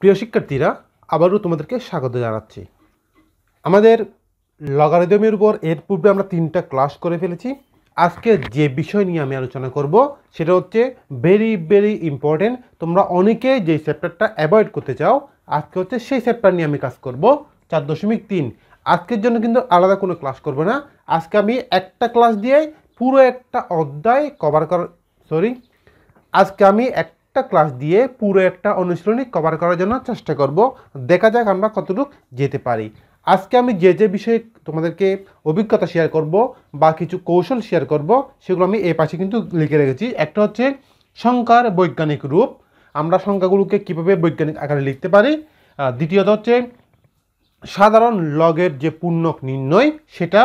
প্রিয় শিক্ষার্থীরা আবারও তোমাদেরকে স্বাগত জানাচ্ছি আমাদের লগারিদমের উপর এর পূর্বে আমরা তিনটা ক্লাস করে ফেলেছি আজকে যে বিষয় নিয়ে আমি আলোচনা করব সেটা হচ্ছে ভেরি ভেরি ইম্পর্টেন্ট তোমরা অনেকে যে চ্যাপ্টারটা অ্যাভয়েড করতে চাও আজকে হচ্ছে সেই চ্যাপ্টার নিয়ে আমি কাজ করব চার দশমিক তিন আজকের জন্য কিন্তু আলাদা কোনো ক্লাস করব না আজকে আমি একটা ক্লাস দিয়ে পুরো একটা অধ্যায় কভার করার সরি আজকে আমি এক একটা ক্লাস দিয়ে পুরো একটা অনুশীলনী কভার করার জন্য চেষ্টা করব দেখা যাক আমরা কতটুকু যেতে পারি আজকে আমি যে যে বিষয়ে তোমাদেরকে অভিজ্ঞতা শেয়ার করব বা কিছু কৌশল শেয়ার করব সেগুলো আমি এ পাশে কিন্তু লিখে রেখেছি একটা হচ্ছে সংখ্যার বৈজ্ঞানিক রূপ আমরা সংখ্যাগুলোকে কীভাবে বৈজ্ঞানিক আকারে লিখতে পারি দ্বিতীয়ত হচ্ছে সাধারণ লগের যে পূর্ণক নির্ণয় সেটা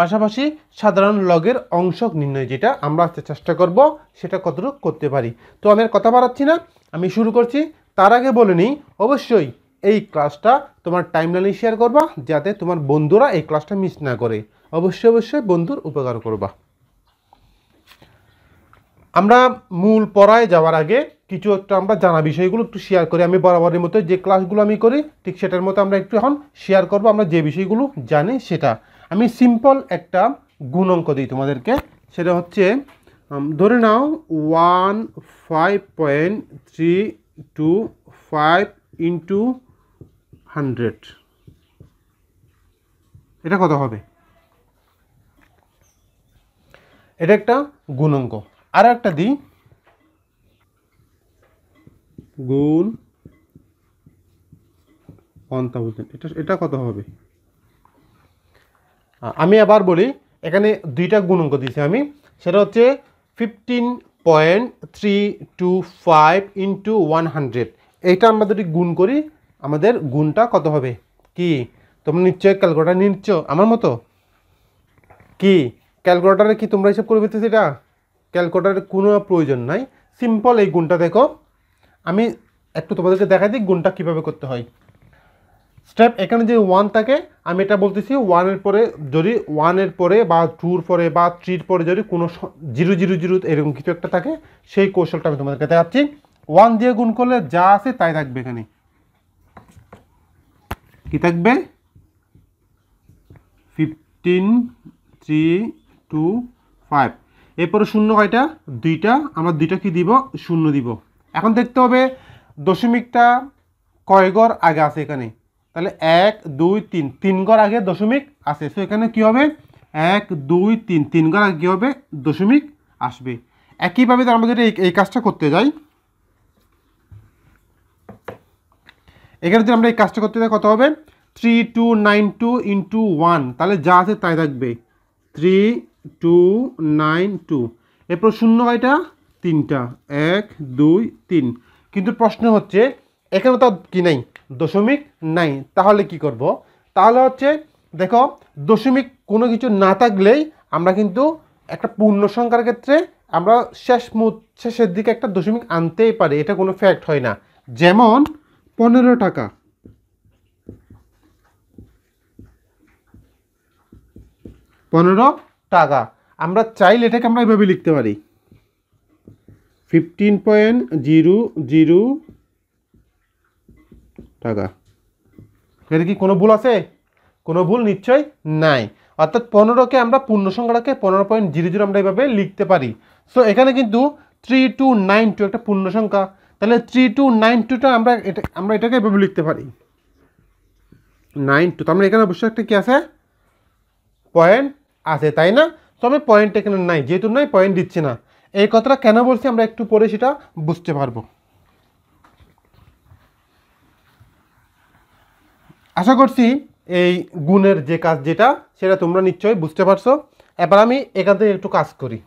পাশাপাশি সাধারণ লগের অংশ নির্ণয় যেটা আমরা আজকে চেষ্টা করব সেটা কতটুকু করতে পারি তো আমি কথা বাড়াচ্ছি না আমি শুরু করছি তার আগে বলে নিই অবশ্যই এই ক্লাসটা তোমার টাইমলাইনে শেয়ার করবা যাতে তোমার বন্ধুরা এই ক্লাসটা মিস না করে অবশ্যই অবশ্যই বন্ধুর উপকার করবা আমরা মূল পড়ায় যাওয়ার আগে কিছু একটা আমরা জানা বিষয়গুলো একটু শেয়ার করি আমি বরাবরের মতো যে ক্লাসগুলো আমি করি ঠিক সেটার মতো আমরা একটু এখন শেয়ার করব আমরা যে বিষয়গুলো জানি সেটা আমি সিম্পল একটা গুণ অঙ্ক দিই তোমাদেরকে সেটা হচ্ছে ধরে নাও one five point three two five into hundred এটা কত হবে এটা একটা গুণ অঙ্ক আর একটা দিই গুণ ওয়ান এটা এটা কত হবে আমি আবার বলি এখানে দুইটা গুণঙ্ক দিয়েছি আমি সেটা হচ্ছে fifteen point three two five into one hundred এইটা আমরা যদি গুণ করি আমাদের গুণটা কত হবে কি তোমরা নিশ্চয় ক্যালকুলেটার নিচ্ছ আমার মতো কি ক্যালকুলেটারে কি তোমরা হিসেব করে সেটা ক্যালকুলেটারের কোনো প্রয়োজন নাই সিম্পল এই গুণটা দেখো আমি একটু তোমাদেরকে দেখা দিই গুণটা কীভাবে করতে হয় স্টেপ এখানে যে ওয়ান থাকে আমি এটা বলতেছি ওয়ানের পরে যদি ওয়ানের পরে বা টুর পরে বা থ্রির পরে যদি কোনো জিরো জিরো জিরো এরকম কিছু একটা থাকে সেই কৌশলটা আমি তোমাদেরকে দেখাচ্ছি ওয়ান দিয়ে গুণ করলে যা আছে তাই থাকবে এখানে কি থাকবে ফিফটিন থ্রি টু ফাইভ এরপরে শূন্য কয়টা দুইটা আমরা দুইটা কি দিব শূন্য দিব এখন দেখতে হবে দশমিকটা কয় গড় আগে আছে এখানে তাহলে এক দুই তিন তিন ঘর আগে দশমিক আসে সো এখানে কি হবে এক দুই তিন তিন ঘর আগে কী হবে দশমিক আসবে একইভাবে আমরা যদি এই কাজটা করতে যাই এখানে যদি আমরা এই কাজটা করতে যাই কত হবে three two nine two into one তাহলে যা আছে তাই থাকবে থ্রি টু নাইন টু এরপর শূন্য কয়টা তিনটা এক দুই তিন কিন্তু প্রশ্ন হচ্ছে এখানে তো কি নাই দশমিক নাই তাহলে কি করব। তাহলে হচ্ছে দেখো দশমিক কোনো কিছু না থাকলেই আমরা কিন্তু একটা পূর্ণ সংখ্যার ক্ষেত্রে আমরা শেষ শেষের দিকে একটা দশমিক আনতেই পারি এটা কোনো ফ্যাক্ট হয় না যেমন পনেরো টাকা পনেরো টাকা আমরা চাইলে এটাকে আমরা এভাবে লিখতে পারি ফিফটিন পয়েন্ট জিরো জিরো টাকা এটা কি কোনো ভুল আছে কোনো ভুল নিশ্চয় নাই অর্থাৎ পনেরোকে আমরা পূর্ণ সংখ্যাটাকে পনেরো পয়েন্ট জিরো জিরো আমরা এইভাবে লিখতে পারি সো এখানে কিন্তু থ্রি টু নাইন টু একটা পূর্ণ সংখ্যা তাহলে থ্রি টু নাইন টুটা আমরা এটা আমরা এটাকে এভাবে লিখতে পারি নাইন টু তার মানে এখানে অবশ্যই একটা কী আছে পয়েন্ট আছে তাই না তো আমি পয়েন্ট এখানে নাই যেহেতু নাই পয়েন্ট দিচ্ছি না এই কথাটা কেন বলছি আমরা একটু পরে সেটা বুঝতে পারবো আশা করছি এই গুণের যে কাজ যেটা সেটা তোমরা নিশ্চয়ই বুঝতে পারছো এবার আমি এখান থেকে একটু কাজ করি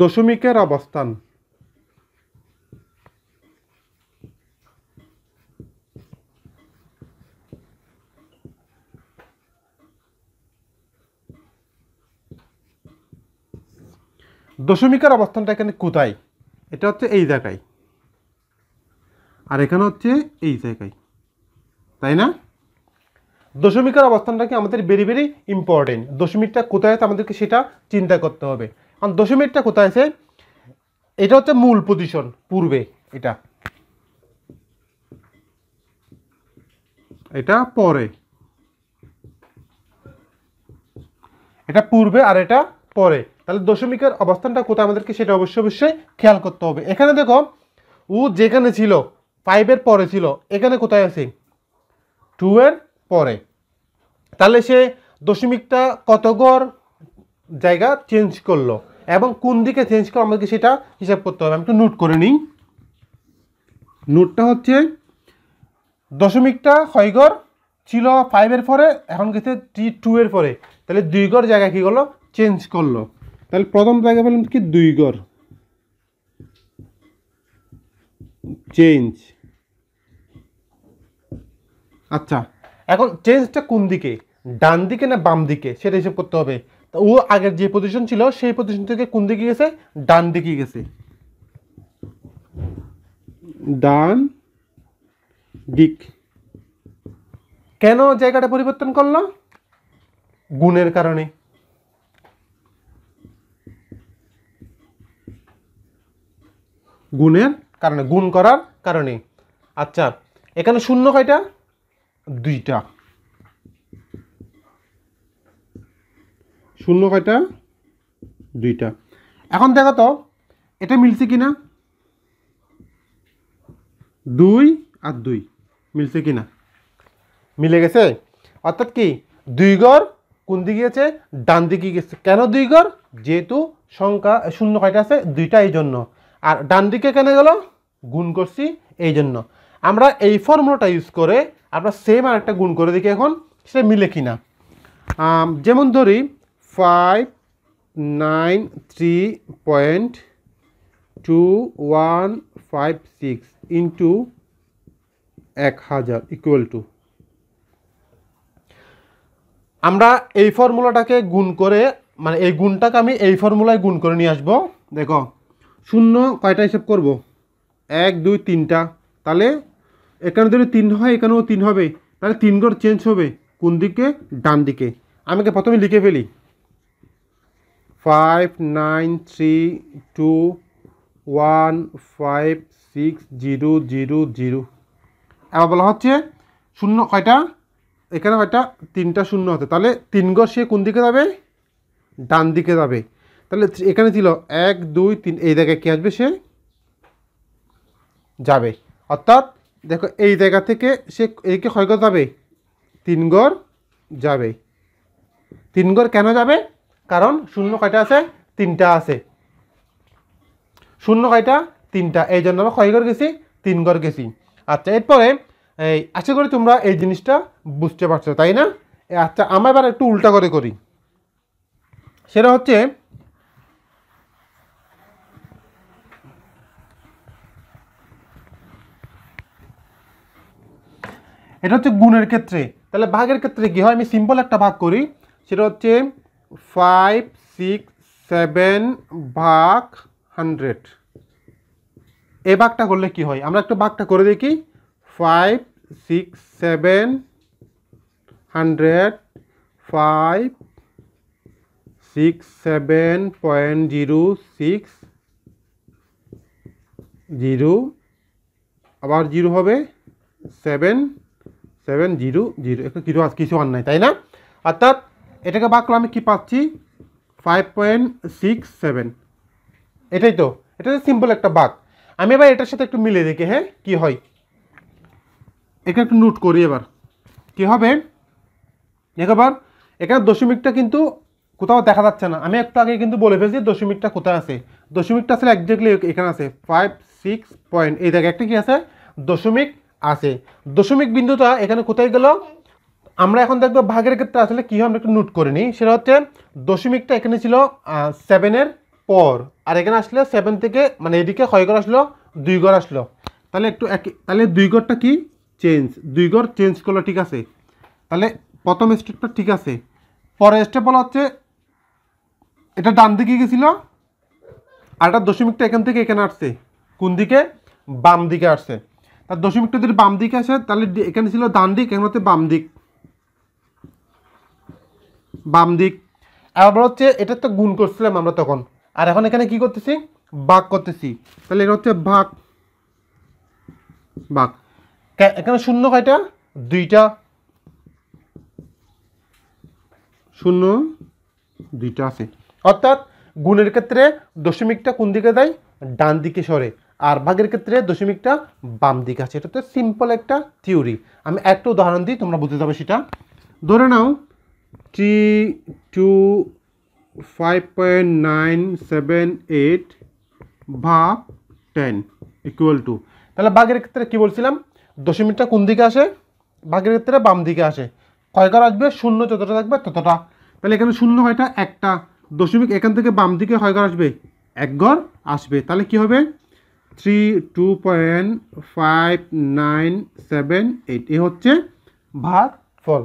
দশমিকের অবস্থান দশমিকের অবস্থানটা এখানে কোথায় এটা হচ্ছে এই জায়গায় আর এখানে হচ্ছে এই জায়গায় তাই না দশমিকের কি আমাদের ভেরি ভেরি ইম্পর্টেন্ট দশমিকটা কোথায় আছে আমাদেরকে সেটা চিন্তা করতে হবে কারণ দশমিকটা কোথায় আছে এটা হচ্ছে মূল পজিশন পূর্বে এটা এটা পরে এটা পূর্বে আর এটা পরে তাহলে দশমিকের অবস্থানটা কোথায় আমাদেরকে সেটা অবশ্যই অবশ্যই খেয়াল করতে হবে এখানে দেখো ও যেখানে ছিল ফাইভের পরে ছিল এখানে কোথায় আছে টু এর পরে তাহলে সে দশমিকটা কত গড় জায়গা চেঞ্জ করলো এবং কোন দিকে চেঞ্জ করলো আমাকে সেটা হিসাব করতে হবে আমি একটু নোট করে নিই নোটটা হচ্ছে দশমিকটা হয়গর ছিল ফাইভের পরে এখন গেছে টি টু এর পরে তাহলে দুই গড় জায়গা কী করলো চেঞ্জ করলো তাহলে প্রথম জায়গা পেলাম কি দুই গড় চেঞ্জ আচ্ছা এখন চেঞ্জটা কোন দিকে ডান দিকে না বাম দিকে সেটা হিসেব করতে হবে ও আগের যে পজিশন ছিল সেই পজিশন থেকে কোন দিকে গেছে ডান দিকে গেছে ডান দিক কেন জায়গাটা পরিবর্তন করলো গুণের কারণে গুণের কারণে গুণ করার কারণে আচ্ছা এখানে শূন্য কয়টা দুইটা শূন্য কয়টা দুইটা এখন দেখো তো এটা মিলছে কি না দুই আর দুই মিলছে কি না মিলে গেছে অর্থাৎ কি দুই গড় কোন দিকে গেছে ডান দিকে গেছে কেন দুই গড় যেহেতু সংখ্যা শূন্য কয়টা আছে দুইটা এই জন্য আর ডান দিকে কেন গেল গুণ করছি এই জন্য আমরা এই ফর্মুলাটা ইউজ করে আমরা সেম আর একটা গুণ করে দেখি এখন সেটা মিলে কি না যেমন ধরি five nine three point two one five six into এক হাজার ইকুয়াল টু আমরা এই ফর্মুলাটাকে গুণ করে মানে এই গুণটাকে আমি এই ফর্মুলায় গুণ করে নিয়ে আসবো দেখো শূন্য কয়টা হিসেব করব এক দুই তিনটা তাহলে এখানে যদি তিন হয় এখানেও তিন হবে তাহলে তিন ঘর চেঞ্জ হবে কোন দিকে ডান দিকে আমাকে প্রথমে লিখে ফেলি five nine three two one five six zero zero zero আবার বলা হচ্ছে শূন্য কয়টা এখানে হয়টা তিনটা শূন্য হতে তাহলে তিন ঘর সে কোন দিকে যাবে ডান দিকে যাবে তাহলে এখানে ছিল এক দুই তিন এই জায়গায় কী আসবে সে যাবে অর্থাৎ দেখো এই জায়গা থেকে সে এইকে ক্ষয়গত যাবে তিন গড় যাবে তিন গড় কেন যাবে কারণ শূন্য কয়টা আছে তিনটা আছে শূন্য কয়টা তিনটা এই জন্য আমরা কয় গেছি তিন ঘর গেছি আচ্ছা এরপরে এই আশা করি তোমরা এই জিনিসটা বুঝতে পারছো তাই না আচ্ছা আমার এবার একটু উল্টা করে করি সেটা হচ্ছে এটা হচ্ছে গুণের ক্ষেত্রে তাহলে ভাগের ক্ষেত্রে কী হয় আমি সিম্পল একটা ভাগ করি সেটা হচ্ছে ফাইভ সিক্স সেভেন ভাগ হান্ড্রেড এ ভাগটা করলে কি হয় আমরা একটু ভাগটা করে দেখি five six seven hundred five six seven point zero six zero আবার জিরো হবে সেভেন সেভেন জিরো জিরো এখানে কিছু আছে কিছু আর নাই তাই না অর্থাৎ এটাকে বাদ করলে আমি কী পাচ্ছি ফাইভ পয়েন্ট সিক্স সেভেন এটাই তো এটা সিম্পল একটা বাঘ আমি এবার এটার সাথে একটু মিলে দেখি হ্যাঁ কি হয় এটা একটু নোট করি এবার কি হবে এবার এখানে দশমিকটা কিন্তু কোথাও দেখা যাচ্ছে না আমি একটু আগে কিন্তু বলে ফেলছি দশমিকটা কোথায় আছে দশমিকটা আসলে একজাক্টলি এখানে আছে ফাইভ সিক্স পয়েন্ট এই দেখ একটা কি আছে দশমিক আছে দশমিক বিন্দুটা এখানে কোথায় গেল আমরা এখন দেখবো ভাগের ক্ষেত্রে আসলে কী আমরা একটু নোট করে নিই সেটা হচ্ছে দশমিকটা এখানে ছিল সেভেনের পর আর এখানে আসলে সেভেন থেকে মানে এদিকে ক্ষয় ঘর আসলো দুই ঘর আসলো তাহলে একটু এক তাহলে দুই ঘরটা কি চেঞ্জ দুই ঘর চেঞ্জ করলো ঠিক আছে তাহলে প্রথম স্টেপটা ঠিক আছে পরের স্টেপ বলা হচ্ছে এটা ডান দিকে গেছিল আর এটা দশমিকটা এখান থেকে এখানে আসছে কোন দিকে বাম দিকে আসছে তার দশমিকটা যদি বাম দিকে আসে তাহলে এখানে ছিল ডান দিক এখানে হচ্ছে বাম দিক বাম দিক আবার হচ্ছে এটা তো গুণ করছিলাম আমরা তখন আর এখন এখানে কি করতেছি বাঘ করতেছি তাহলে এটা হচ্ছে ভাগ বাঘ এখানে শূন্য কয়টা দুইটা শূন্য দুইটা আছে অর্থাৎ গুণের ক্ষেত্রে দশমিকটা কোন দিকে দেয় ডান দিকে সরে আর ভাগের ক্ষেত্রে দশমিকটা বাম দিকে আছে এটা তো সিম্পল একটা থিওরি আমি একটা উদাহরণ দিই তোমরা বুঝতে যাবে সেটা ধরে নাও three two five point nine seven eight ভা টেন টু তাহলে বাঘের ক্ষেত্রে কী বলছিলাম দশমিকটা কোন দিকে আসে বাঘের ক্ষেত্রে বাম দিকে আসে কয়কার আসবে শূন্য যতটা থাকবে ততটা তাহলে এখানে শূন্য হয়টা একটা দশমিক এখান থেকে বাম দিকে কয়কার আসবে এক ঘর আসবে তাহলে কি হবে three two point five nine seven eight এ হচ্ছে ভাগ ফল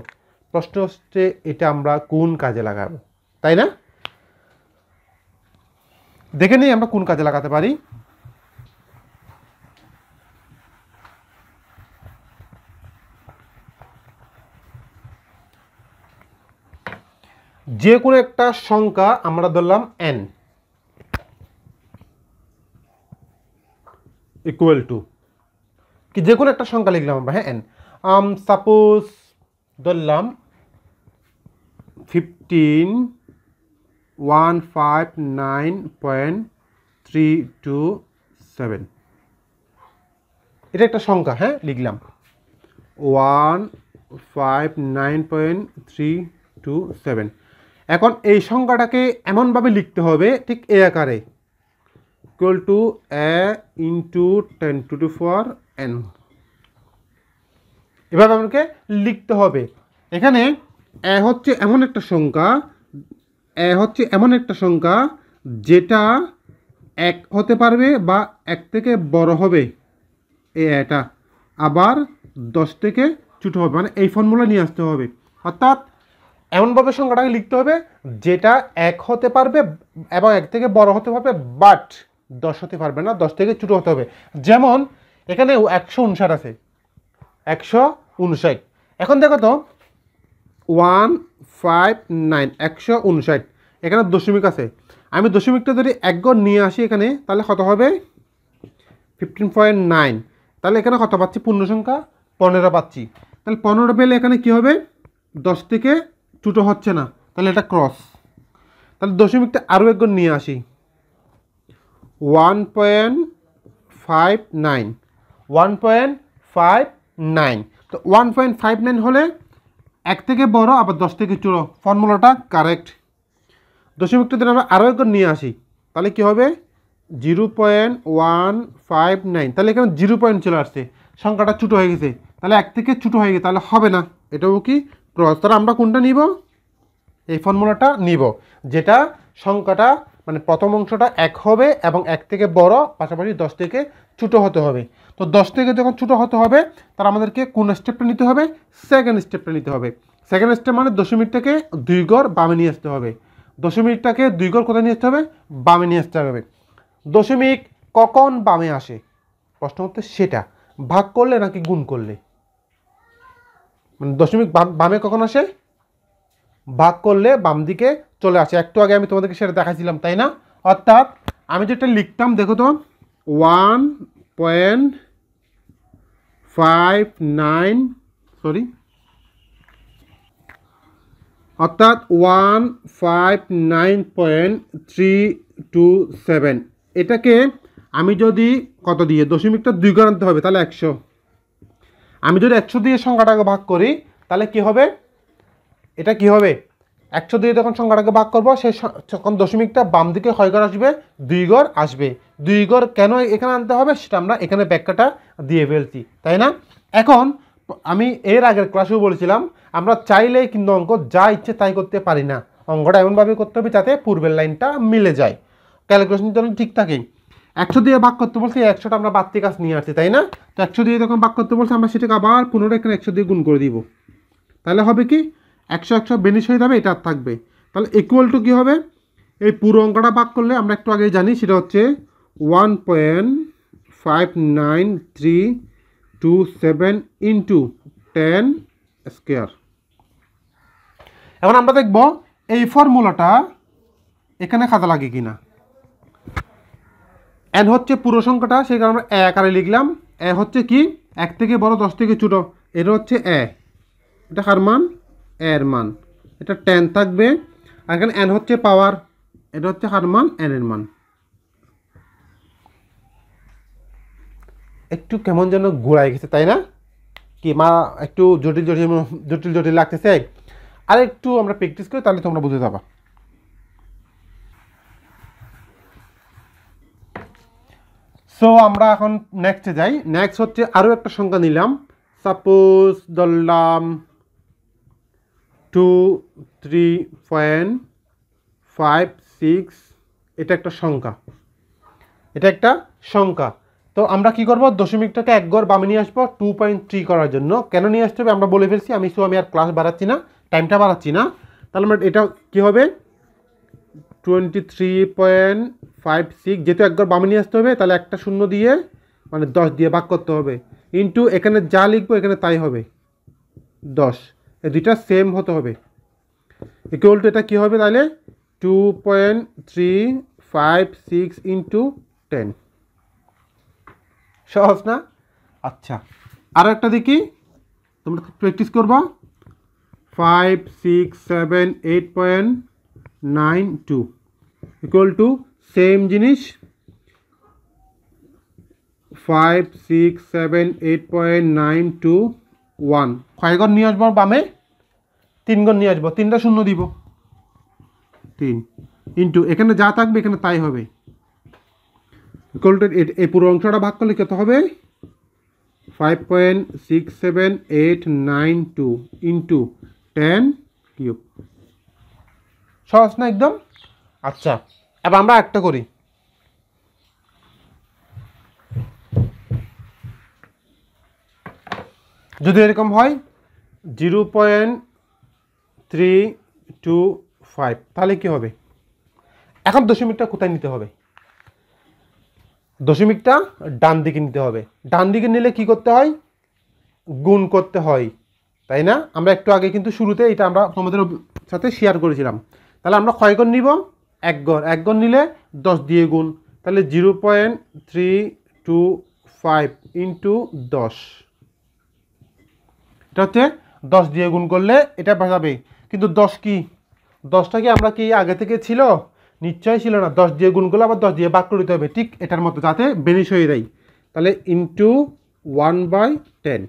প্রশ্ন হচ্ছে এটা আমরা কোন কাজে লাগাবো তাই না দেখে নিই আমরা কোন কাজে লাগাতে পারি যে কোনো একটা সংখ্যা আমরা ধরলাম এন ইকুয়াল টু কি যে কোনো একটা সংখ্যা লিখলাম আমরা হ্যাঁ এন আম সাপোজ ধরলাম fifteen one five nine point three two seven এটা একটা সংখ্যা হ্যাঁ লিখলাম one five nine point three two seven এখন এই সংখ্যাটাকে এমনভাবে লিখতে হবে ঠিক এ আকারে equal to a into ten to to power n এবার আমাকে লিখতে হবে এখানে এ হচ্ছে এমন একটা সংখ্যা এ হচ্ছে এমন একটা সংখ্যা যেটা এক হতে পারবে বা এক থেকে বড় হবে এ এটা আবার দশ থেকে ছোটো হবে মানে এই ফর্মুলা নিয়ে আসতে হবে অর্থাৎ এমনভাবে সংখ্যাটাকে লিখতে হবে যেটা এক হতে পারবে এবং এক থেকে বড় হতে পারবে বাট দশ হতে পারবে না দশ থেকে ছোটো হতে হবে যেমন এখানে একশো উনষাট আছে একশো উনষাট এখন দেখো তো ওয়ান ফাইভ নাইন একশো উনষাট এখানে দশমিক আছে আমি দশমিকটা যদি এক নিয়ে আসি এখানে তাহলে কত হবে ফিফটিন পয়েন্ট নাইন তাহলে এখানে কত পাচ্ছি পূর্ণ সংখ্যা পনেরো পাচ্ছি তাহলে পনেরো পেলে এখানে কি হবে দশ থেকে ছোটো হচ্ছে না তাহলে এটা ক্রস তাহলে দশমিকটা আরও একগণ নিয়ে আসি one point five nine one point five nine তো ওয়ান পয়েন্ট ফাইভ নাইন হলে এক থেকে বড় আবার দশ থেকে চোর ফর্মুলাটা কারেক্ট দশমিকটা দিন আমরা আরও একবার নিয়ে আসি তাহলে কি হবে zero point one five nine তাহলে এখানে জিরো পয়েন্ট চলে আসছে সংখ্যাটা ছোটো হয়ে গেছে তাহলে এক থেকে ছোটো হয়ে গেছে তাহলে হবে না এটাও কি ক্রস তাহলে আমরা কোনটা নিব এই ফর্মুলাটা নিব যেটা সংখ্যাটা মানে প্রথম অংশটা এক হবে এবং এক থেকে বড় পাশাপাশি দশ থেকে ছোটো হতে হবে তো দশ থেকে যখন ছোটো হতে হবে তার আমাদেরকে কোন স্টেপটা নিতে হবে সেকেন্ড স্টেপটা নিতে হবে সেকেন্ড স্টেপ মানে দশমিকটাকে দুই গড় বামে নিয়ে আসতে হবে দশমিকটাকে দুই গড় কোথায় নিয়ে আসতে হবে বামে নিয়ে আসতে হবে দশমিক কখন বামে আসে প্রশ্ন হচ্ছে সেটা ভাগ করলে নাকি গুণ করলে মানে দশমিক বামে কখন আসে ভাগ করলে বাম দিকে চলে আসে একটু আগে আমি তোমাদেরকে সেটা দেখাচ্ছিলাম তাই না অর্থাৎ আমি যেটা লিখতাম দেখো তো one point five nine sorry অর্থাৎ one five nine point three two seven এটাকে আমি যদি কত দিয়ে দশমিকটা দুই করে আনতে হবে তাহলে একশো আমি যদি একশো দিয়ে সংখ্যাটাকে ভাগ করি তাহলে কি হবে এটা কি হবে একশো দিয়ে যখন সংখ্যাটাকে বাক করবো সে তখন দশমিকটা বাম দিকে ঘর আসবে দুই গড় আসবে দুই গড় কেন এখানে আনতে হবে সেটা আমরা এখানে ব্যাখ্যাটা দিয়ে ফেলছি তাই না এখন আমি এর আগের ক্লাসেও বলেছিলাম আমরা চাইলে কিন্তু অঙ্ক যা ইচ্ছে তাই করতে পারি না অঙ্কটা এমনভাবে করতে হবে যাতে পূর্বের লাইনটা মিলে যায় ক্যালকুলেশন যেন ঠিক থাকে একশো দিয়ে বাক করতে বলছি একশোটা আমরা বাড়তি কাজ নিয়ে আসছি তাই না তো একশো দিয়ে যখন বাক করতে বলছি আমরা সেটাকে আবার পুনরায় এখানে একশো দিয়ে গুণ করে দিব তাহলে হবে কি একশো একশো বেনিশ হয়ে যাবে এটা আর থাকবে তাহলে ইকুয়াল টু কী হবে এই পুরো অঙ্কটা ভাগ করলে আমরা একটু আগেই জানি সেটা হচ্ছে one point five nine three two seven into ten square এখন আমরা দেখব এই ফর্মুলাটা এখানে খাতা লাগে কি না এন হচ্ছে পুরো সংখ্যাটা সেই কারণে আমরা এ আকারে লিখলাম এ হচ্ছে কি এক থেকে বড় দশ থেকে ছোটো এটা হচ্ছে এ এটা হার মান এর মান এটা টেন থাকবে আর এখানে এন হচ্ছে পাওয়ার এটা হচ্ছে হার মান এন এর মান একটু কেমন যেন ঘোড়ায় গেছে তাই না কি মা একটু জটিল জটিল জটিল জটিল লাগতেছে আর একটু আমরা প্র্যাকটিস করি তাহলে তোমরা বুঝে যাবা সো আমরা এখন নেক্সটে যাই নেক্সট হচ্ছে আরও একটা সংখ্যা নিলাম সাপোজ ধরলাম two three point five six এটা একটা সংখ্যা এটা একটা সংখ্যা তো আমরা কি করব দশমিকটাকে এক গড় বামে নিয়ে আসবো টু পয়েন্ট থ্রি করার জন্য কেন নিয়ে আসতে হবে আমরা বলে ফেলছি আমি শু আমি আর ক্লাস বাড়াচ্ছি না টাইমটা বাড়াচ্ছি না তাহলে আমরা এটা কি হবে twenty three point five six যেহেতু একবার বামে নিয়ে আসতে হবে তাহলে একটা শূন্য দিয়ে মানে দশ দিয়ে ভাগ করতে হবে ইন্টু এখানে যা লিখবো এখানে তাই হবে দশ এই দুইটা সেম হতে হবে ইকুয়াল টু এটা কী হবে তাহলে two point three five six ten সহজ না আচ্ছা আর একটা দেখি তোমরা প্র্যাকটিস করবা five six seven eight point nine two equal to same জিনিস five six seven eight point nine two one খয়গর নিয়ে আসবো বামে তিন গণ নিয়ে আসবো তিনটা শূন্য দিব তিন ইন্টু এখানে যা থাকবে এখানে তাই হবে ইকুয়ালটা এই পুরো অংশটা ভাগ করলে কত হবে five point six seven eight nine two into ten cube সহজ না একদম আচ্ছা এবার আমরা একটা করি যদি এরকম হয় zero point three two five তাহলে কী হবে এখন দশমিকটা কোথায় নিতে হবে দশমিকটা ডান দিকে নিতে হবে ডান দিকে নিলে কি করতে হয় গুণ করতে হয় তাই না আমরা একটু আগে কিন্তু শুরুতে এটা আমরা তোমাদের সাথে শেয়ার করেছিলাম তাহলে আমরা ক্ষয় গণ নিব এক গড় এক গণ নিলে দশ দিয়ে গুণ তাহলে zero point three two five into দশ এটা হচ্ছে দশ দিয়ে গুণ করলে এটা বাজাবে কিন্তু দশ কি দশটা কি আমরা কি আগে থেকে ছিল নিশ্চয় ছিল না দশ দিয়ে গুণগুলো আবার দশ দিয়ে বাক করে হবে ঠিক এটার মতো যাতে বেনিশ হয়ে যায় তাহলে ইন্টু ওয়ান বাই টেন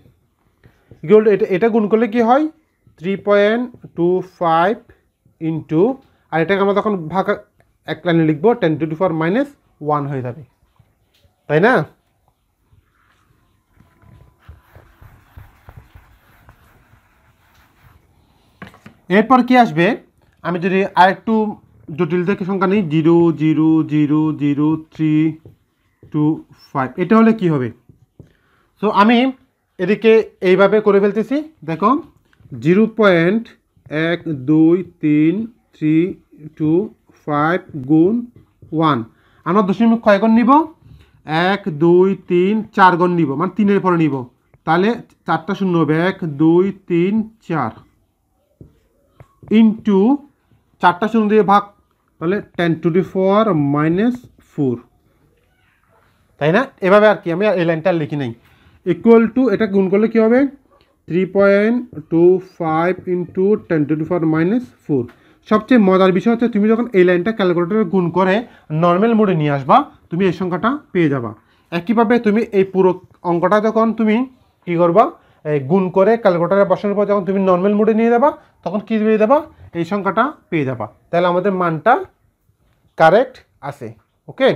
গোল্ড এটা এটা গুণ করলে কি হয় three point two five into আর এটাকে আমরা তখন ভাগ এক লাইনে লিখবো ten to to power minus one হয়ে যাবে তাই না এরপর কি আসবে আমি যদি আরেকটু জটিল থেকে সংখ্যা নিই zero zero zero zero three two five এটা হলে কি হবে সো আমি এদিকে এইভাবে করে ফেলতেছি দেখো জিরো পয়েন্ট এক দুই তিন থ্রি টু ফাইভ গুণ ওয়ান আমরা দশমিক কয়েকগণ নিব এক দুই তিন চার গণ নিব মানে তিনের পরে নিব তাহলে চারটা শূন্য হবে এক দুই তিন চার ইন্টু চারটা শূন্য দিয়ে ভাগ তাহলে ten to the power minus four তাই না এভাবে আর কি আমি এই লাইনটা লিখি নাই ইকুয়াল টু এটা গুণ করলে কী হবে three point two five into ten to the power minus four সবচেয়ে মজার বিষয় হচ্ছে তুমি যখন এই লাইনটা ক্যালকুলেটরে গুণ করে নর্মাল মোডে নিয়ে আসবা তুমি এই সংখ্যাটা পেয়ে যাবা একইভাবে তুমি এই পুরো অঙ্কটা যখন তুমি কী করবা গুণ করে ক্যালকুলেটারে বসানোর পর যখন তুমি নর্মাল মোডে নিয়ে দেবা তখন কী পেয়ে দেবা এই সংখ্যাটা পেয়ে যাবা তাহলে আমাদের মানটা কারেক্ট আছে ওকে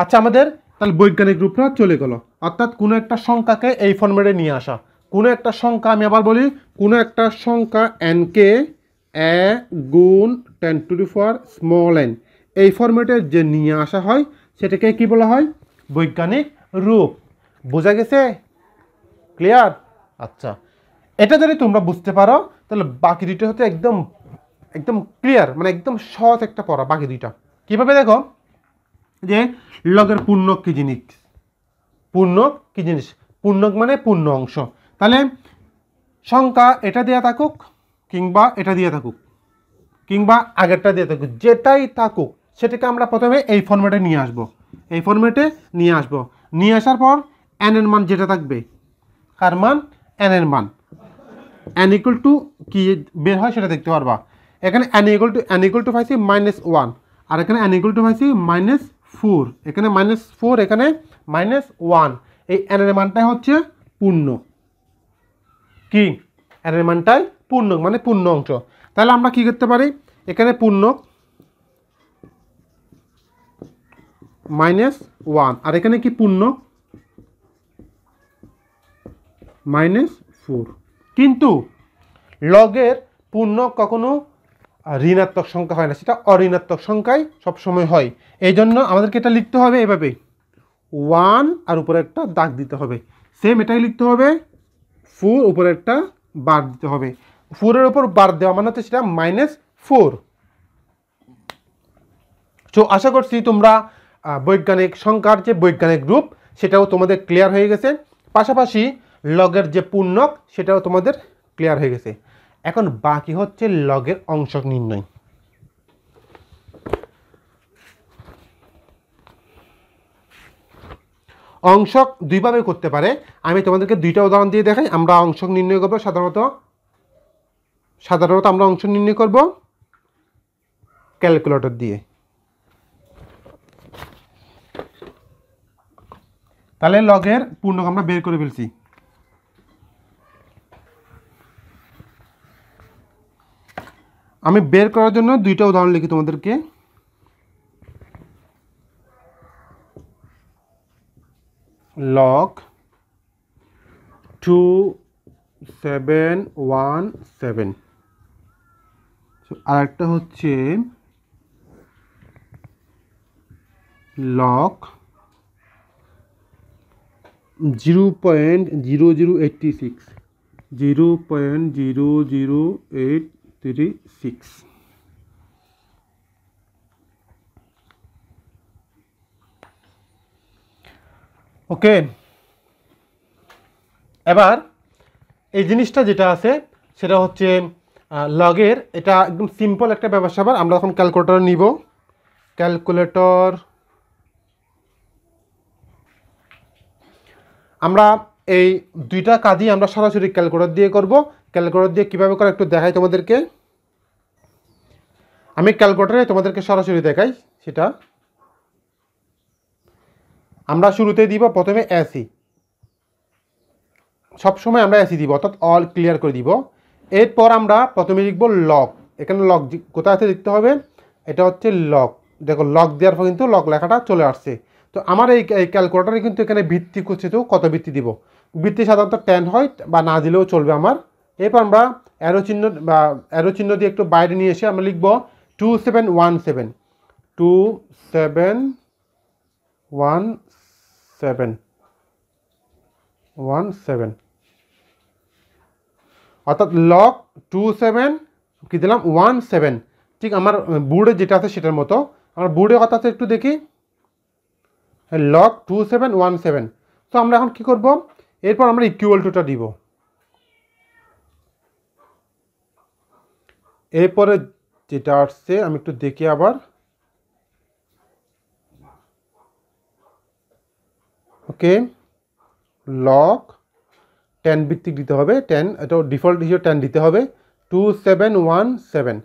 আচ্ছা আমাদের তাহলে বৈজ্ঞানিক রূপটা চলে গেলো অর্থাৎ কোনো একটা সংখ্যাকে এই ফর্মেটে নিয়ে আসা কোনো একটা সংখ্যা আমি আবার বলি কোনো একটা সংখ্যা এনকে এ গুণ ten to to power small n এই ফর্মেটে যে নিয়ে আসা হয় সেটাকে কি বলা হয় বৈজ্ঞানিক রূপ বোঝা গেছে ক্লিয়ার আচ্ছা এটা যদি তোমরা বুঝতে পারো তাহলে বাকি দুইটা হতে একদম একদম ক্লিয়ার মানে একদম সহজ একটা পড়া বাকি দুইটা কীভাবে দেখো যে লগের পূর্ণ কী জিনিস পূর্ণ কী জিনিস পূর্ণক মানে পূর্ণ অংশ তাহলে সংখ্যা এটা দেওয়া থাকুক কিংবা এটা দিয়ে থাকুক কিংবা আগেরটা দিয়ে থাকুক যেটাই থাকুক সেটাকে আমরা প্রথমে এই ফর্মেটে নিয়ে আসব এই ফর্মেটে নিয়ে আসব নিয়ে আসার পর এন এর মান যেটা থাকবে কার মান এন এর মান এন ইকুয়াল টু কি বের হয় সেটা দেখতে পারবা এখানে n equal to n equal to পাইছি মাইনাস ওয়ান আর এখানে এন ইকুয়াল টু পাইছি মাইনাস ফোর এখানে মাইনাস ফোর এখানে মাইনাস ওয়ান এই এন এর মানটাই হচ্ছে পূর্ণ কি এন এর মানটাই পূর্ণ মানে পূর্ণ অংশ তাহলে আমরা কি করতে পারি এখানে পূর্ণ মাইনাস ওয়ান আর এখানে কি পূর্ণ মাইনাস ফোর কিন্তু লগের পূর্ণ কখনো ঋণাত্মক সংখ্যা হয় না সেটা অঋণাত্মক সংখ্যাই সবসময় হয় এই জন্য আমাদেরকে এটা লিখতে হবে এভাবে ওয়ান আর উপরে একটা দাগ দিতে হবে সেম এটাই লিখতে হবে ফোর উপরে একটা বার দিতে হবে ফোরের উপর বার দেওয়া মানে হচ্ছে সেটা মাইনাস ফোর তো আশা করছি তোমরা বৈজ্ঞানিক সংখ্যার যে বৈজ্ঞানিক রূপ সেটাও তোমাদের ক্লিয়ার হয়ে গেছে পাশাপাশি লগের যে পূর্ণক সেটাও তোমাদের ক্লিয়ার হয়ে গেছে এখন বাকি হচ্ছে লগের অংশ নির্ণয় অংশক দুইভাবে করতে পারে আমি তোমাদেরকে দুইটা উদাহরণ দিয়ে দেখাই আমরা অংশক নির্ণয় করবো সাধারণত সাধারণত আমরা অংশ নির্ণয় করব ক্যালকুলেটর দিয়ে তাহলে লগের পূর্ণক আমরা বের করে ফেলছি আমি বের করার জন্য দুটো উদাহরণ লিখি তোমাদেরকে লক 2717 সো আরেকটা হচ্ছে লক 0.0086 0.0008 থ্রি সিক্স ওকে এবার এই জিনিসটা যেটা আছে সেটা হচ্ছে লগের এটা একদম সিম্পল একটা ব্যবসা আবার আমরা এখন ক্যালকুলেটর নিব ক্যালকুলেটর আমরা এই দুইটা কাজই আমরা সরাসরি ক্যালকুলেটর দিয়ে করবো ক্যালকুলেটর দিয়ে কীভাবে করে একটু দেখাই তোমাদেরকে আমি ক্যালকুলেটারে তোমাদেরকে সরাসরি দেখাই সেটা আমরা শুরুতে দিব প্রথমে এসি সবসময় আমরা এসি দিব অর্থাৎ অল ক্লিয়ার করে দিব এরপর আমরা প্রথমে লিখব লক এখানে লক কোথায় আছে লিখতে হবে এটা হচ্ছে লক দেখো লক দেওয়ার পর কিন্তু লক লেখাটা চলে আসছে তো আমার এই ক্যালকুলেটারে কিন্তু এখানে ভিত্তি করছে তো কত ভিত্তি দিব ভিত্তি সাধারণত টেন হয় বা না দিলেও চলবে আমার এরপর আমরা অ্যারো চিহ্ন বা অ্যারো চিহ্ন দিয়ে একটু বাইরে নিয়ে এসে আমরা লিখব two seven one seven two seven one seven one seven অর্থাৎ লক টু সেভেন কী দিলাম ওয়ান সেভেন ঠিক আমার বুড়ে যেটা আছে সেটার মতো আমার বুড়ে কথা আছে একটু দেখি log two seven one seven তো আমরা এখন কি করব এরপর আমরা ইকুয়াল টুটা দিব এরপরে যেটা আসছে আমি একটু দেখি আবার ওকে লক টেন ভিত্তিক দিতে হবে টেন এটা ডিফল্ট হিসেবে টেন দিতে হবে টু সেভেন ওয়ান সেভেন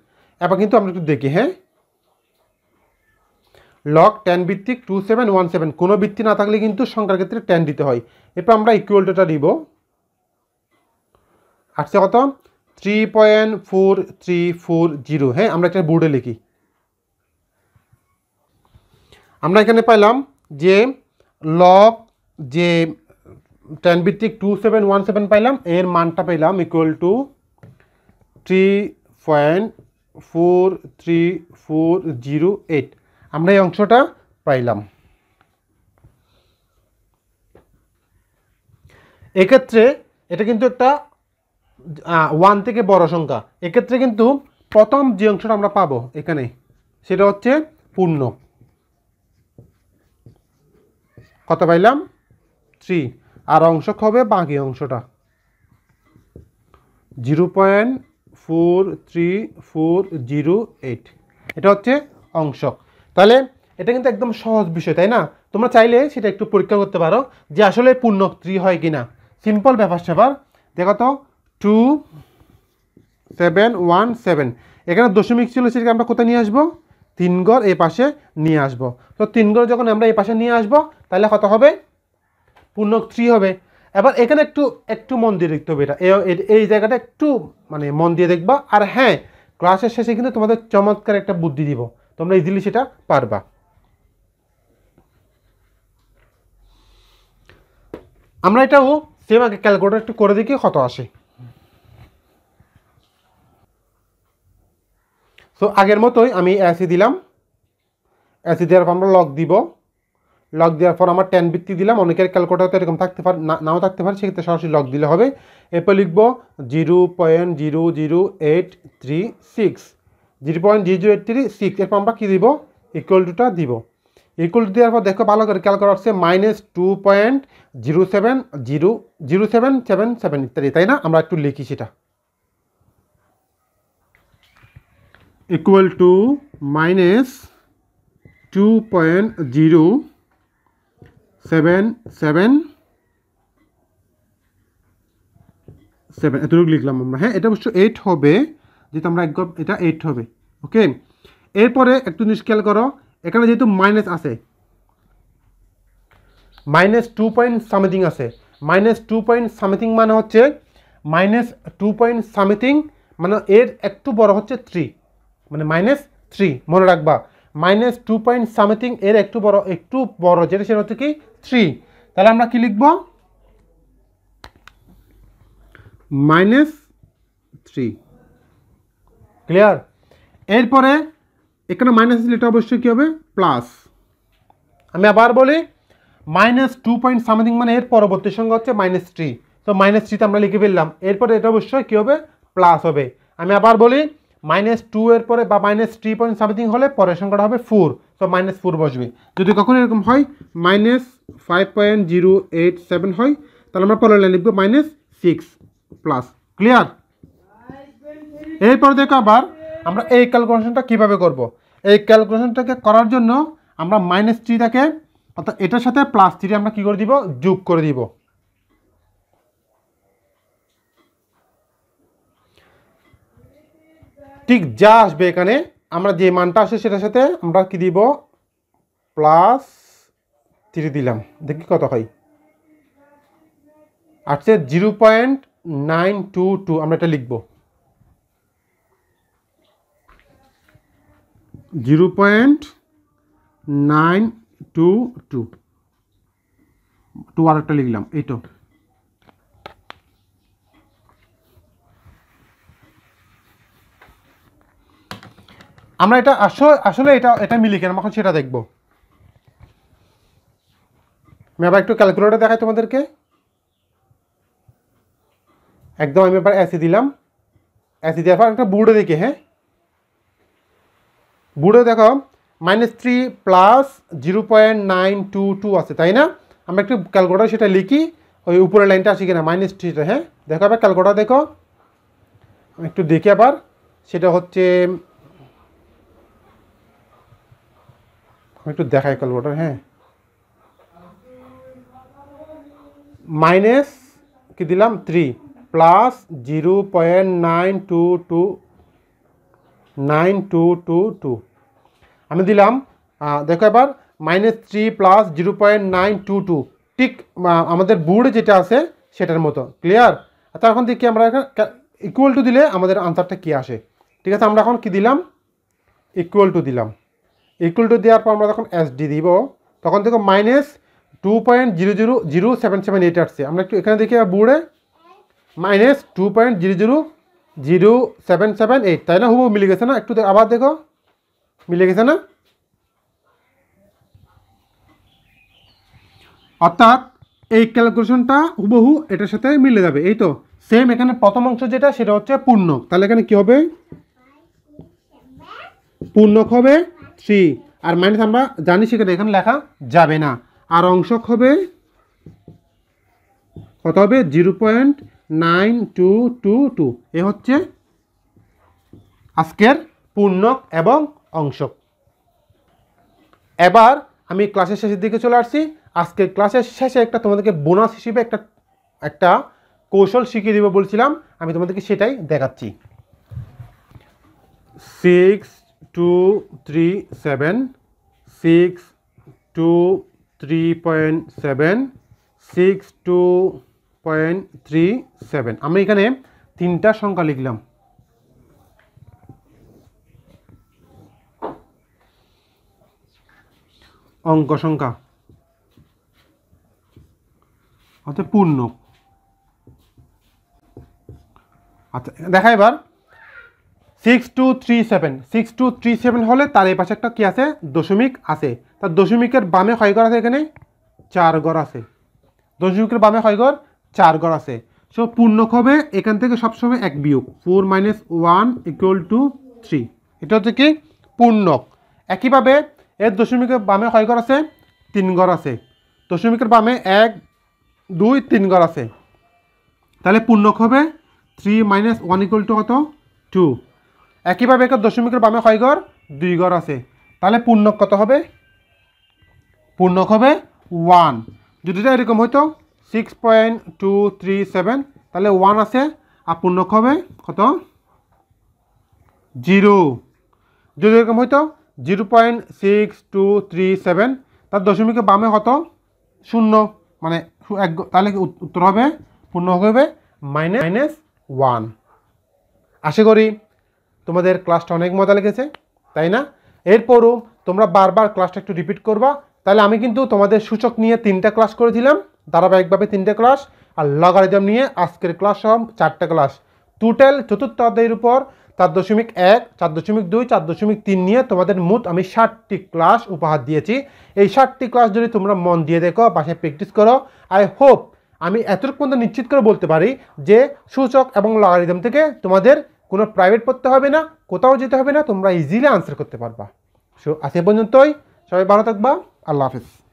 এবার কিন্তু আমরা একটু দেখি হ্যাঁ লক টেন ভিত্তিক টু সেভেন ওয়ান সেভেন কোনো ভিত্তি না থাকলে কিন্তু সংখ্যার ক্ষেত্রে টেন দিতে হয় এরপর আমরা ইকুয়ালটা দিব আসছে কত three point four three four zero হ্যাঁ আমরা একটা বোর্ডে লিখি আমরা এখানে পাইলাম যে লক যে টেন ভিত্তিক টু সেভেন ওয়ান সেভেন পাইলাম এর মানটা পাইলাম equal to three point four three four zero eight আমরা এই অংশটা পাইলাম এক্ষেত্রে এটা কিন্তু একটা ওয়ান থেকে বড় সংখ্যা এক্ষেত্রে কিন্তু প্রথম যে অংশটা আমরা পাবো এখানে সেটা হচ্ছে পূর্ণ কত পাইলাম থ্রি আর অংশ হবে বাকি অংশটা zero point four three four zero eight এটা হচ্ছে অংশ তাহলে এটা কিন্তু একদম সহজ বিষয় তাই না তোমরা চাইলে সেটা একটু পরীক্ষা করতে পারো যে আসলে পূর্ণ থ্রি হয় কি না সিম্পল ব্যাপার স্যাপার দেখো তো টু সেভেন ওয়ান সেভেন এখানে দশমিক ছিল সেটাকে আমরা কোথায় নিয়ে আসবো তিনগড় গড় এই পাশে নিয়ে আসব তো তিন যখন আমরা এই পাশে নিয়ে আসব তাহলে কত হবে পূর্ণ থ্রি হবে এবার এখানে একটু একটু মন দিয়ে দেখতে হবে এটা এই জায়গাটা একটু মানে মন দিয়ে দেখবা আর হ্যাঁ ক্লাসের শেষে কিন্তু তোমাদের চমৎকার একটা বুদ্ধি দিব তোমরা ইজিলি সেটা পারবা আমরা এটাও সেম আগে ক্যালকুলেটার একটু করে দেখি কত আসে সো আগের মতোই আমি অ্যাসি e দিলাম এসি e দেওয়ার পর আমরা লক দিব লক দেওয়ার পর আমার টেন ভিত্তি দিলাম অনেকের ক্যালকুলেটার তো এরকম থাকতে পারে নাও থাকতে পারে সেক্ষেত্রে সরাসরি লক দিলে হবে এরপর লিখব zero point zero zero eight three six zero point zero eight three six এরপর আমরা কী দিব ইকুয়াল টুটা দিব ইকুয়াল দেওয়ার পর দেখো ভালো করে খেয়াল করা হচ্ছে minus two point zero seven zero zero seven seven seven ইত্যাদি তাই না আমরা একটু লিখি সেটা equal to minus 2.077 সেভেন এতটুকু লিখলাম আমরা হ্যাঁ এটা অবশ্য এইট হবে যেহেতু আমরা একদম এটা এইট হবে ওকে এরপরে একটু জিনিস খেয়াল করো এখানে যেহেতু মাইনাস আছে মাইনাস টু পয়েন্ট সামথিং আছে মাইনাস টু পয়েন্ট সামথিং মানে হচ্ছে মাইনাস টু পয়েন্ট সামথিং মানে এর একটু বড় হচ্ছে থ্রি মানে মাইনাস থ্রি মনে রাখবা মাইনাস টু পয়েন্ট সামথিং এর একটু বড় একটু বড় যেটা সেটা হচ্ছে কি থ্রি তাহলে আমরা কি লিখব মাইনাস থ্রি ক্লিয়ার এরপরে এখানে মাইনাস লিটার অবশ্যই কী হবে প্লাস আমি আবার বলি মাইনাস টু পয়েন্ট সামথিং মানে এর পরবর্তী সঙ্গে হচ্ছে মাইনাস থ্রি তো মাইনাস থ্রিতে আমরা লিখে ফেললাম এরপরে এটা অবশ্যই কী হবে প্লাস হবে আমি আবার বলি মাইনাস টু এর পরে বা মাইনাস থ্রি পয়েন্ট সামথিং হলে পরের সংখ্যাটা হবে ফোর সো মাইনাস ফোর বসবে যদি কখনো এরকম হয় minus five point zero eight seven হয় তাহলে আমরা পরের লাইন লিখবো মাইনাস সিক্স প্লাস ক্লিয়ার এরপর দেখো আবার আমরা এই ক্যালকুলেশনটা কীভাবে করব। এই ক্যালকুলেশনটাকে করার জন্য আমরা মাইনাস থ্রিটাকে অর্থাৎ এটার সাথে প্লাস থ্রি আমরা কী করে দিব যোগ করে দিব ঠিক যা আসবে এখানে আমরা যে মানটা আসে সেটার সাথে আমরা কি দিব প্লাস থ্রি দিলাম দেখি কত হয় আসছে zero point nine two two আমরা এটা লিখব zero point nine two two two আর একটা লিখলাম এইটা আমরা এটা আসলে এটা এটা মিলি কেন এখন সেটা দেখব আবার একটু ক্যালকুলেটর দেখাই তোমাদেরকে একদম আমি এবার অ্যাসি দিলাম অ্যাসি দেওয়ার পর একটা বুডে দেখি হ্যাঁ বুড়ো দেখো minus three plus zero point nine two two আছে তাই না আমরা একটু ক্যালকুলেটার সেটা লিখি ওই উপরের লাইনটা আসি কিনা মাইনাস থ্রিটা হ্যাঁ দেখো আবার ক্যালকুলেটার দেখো একটু দেখি আবার সেটা হচ্ছে একটু দেখাই ক্যালকুলেটার হ্যাঁ মাইনাস কি দিলাম three plus zero point nine two two nine two two two আমি দিলাম দেখো এবার minus three plus zero point nine two two ঠিক আমাদের বুড়ে যেটা আছে সেটার মতো ক্লিয়ার তার এখন দেখি আমরা ইকুয়াল টু দিলে আমাদের আনসারটা কী আসে ঠিক আছে আমরা এখন কি দিলাম ইকুয়াল টু দিলাম ইকুয়াল টু দেওয়ার পর আমরা যখন এস ডি দিব তখন দেখো minus two point zero zero zero seven seven eight আসছে আমরা একটু এখানে দেখি বুড়ে minus two point zero zero zero seven seven eight তাই না হুবু মিলে গেছে না একটু আবার দেখো মিলে গেছে না অর্থাৎ এই ক্যালকুলেশনটা হুবহু এটার সাথে মিলে যাবে এই তো সেম এখানে প্রথম অংশ যেটা সেটা হচ্ছে পূর্ণক তাহলে এখানে কি হবে পূর্ণক হবে থ্রি আর মাইনাস আমরা জানি সেখানে এখানে লেখা যাবে না আর অংশক হবে কত হবে zero point nine two two two এ হচ্ছে আজকের পূর্ণক এবং অংশক এবার আমি ক্লাসের শেষের দিকে চলে আসছি আজকের ক্লাসের শেষে একটা তোমাদেরকে বোনাস হিসেবে একটা একটা কৌশল শিখিয়ে দেবো বলছিলাম আমি তোমাদেরকে সেটাই দেখাচ্ছি six two three seven six two three point seven six two point three seven আমি এখানে তিনটা সংখ্যা লিখলাম অঙ্ক সংখ্যা অর্থাৎ পূর্ণ আচ্ছা দেখা এবার six two three seven six two three seven হলে তার এই পাশে একটা কী আছে দশমিক আছে তার দশমিকের বামে ক্ষয়গর আছে এখানে চার গড় আছে দশমিকের বামে ক্ষয়গর চার গড় আছে সো পূর্ণক হবে এখান থেকে সবসময় এক বিয়োগ four minus one equal to three এটা হচ্ছে কি পূর্ণক একইভাবে এর দশমিকের বামে ক্ষয়গর আছে তিন গড় আছে দশমিকের বামে এক দুই তিন গড় আছে তাহলে পূর্ণক হবে three minus one equal to কত টু একইভাবে একের দশমিকের বামে কয় ঘর দুই ঘর আছে তাহলে পূর্ণক কত হবে পূর্ণক হবে ওয়ান যদি এরকম হয়তো six point two three seven তাহলে ওয়ান আছে আর পূর্ণক হবে কত জিরো যদি এরকম হয়তো zero point six two three seven তার দশমিকের বামে কত শূন্য মানে এক তাহলে উত্তর হবে পূর্ণ হবে মাইনাস মাইনাস ওয়ান আশা করি তোমাদের ক্লাসটা অনেক মজা লেগেছে তাই না এরপরও তোমরা বারবার ক্লাসটা একটু রিপিট করবা তাহলে আমি কিন্তু তোমাদের সূচক নিয়ে তিনটা ক্লাস করেছিলাম ধারাবাহিকভাবে তিনটে ক্লাস আর লগারিজম নিয়ে আজকের ক্লাস সব চারটা ক্লাস টোটাল চতুর্থ অধ্যায়ের উপর চার দশমিক এক চার দশমিক দুই চার দশমিক তিন নিয়ে তোমাদের মুঠ আমি ষাটটি ক্লাস উপহার দিয়েছি এই ষাটটি ক্লাস যদি তোমরা মন দিয়ে দেখো বাসায় প্র্যাকটিস করো আই হোপ আমি এতটুকু পর্যন্ত নিশ্চিত করে বলতে পারি যে সূচক এবং লগারিজম থেকে তোমাদের কোনো প্রাইভেট পড়তে হবে না কোথাও যেতে হবে না তোমরা ইজিলি আনসার করতে পারবা সো আজকে পর্যন্তই সবাই ভালো থাকবা আল্লাহ হাফিজ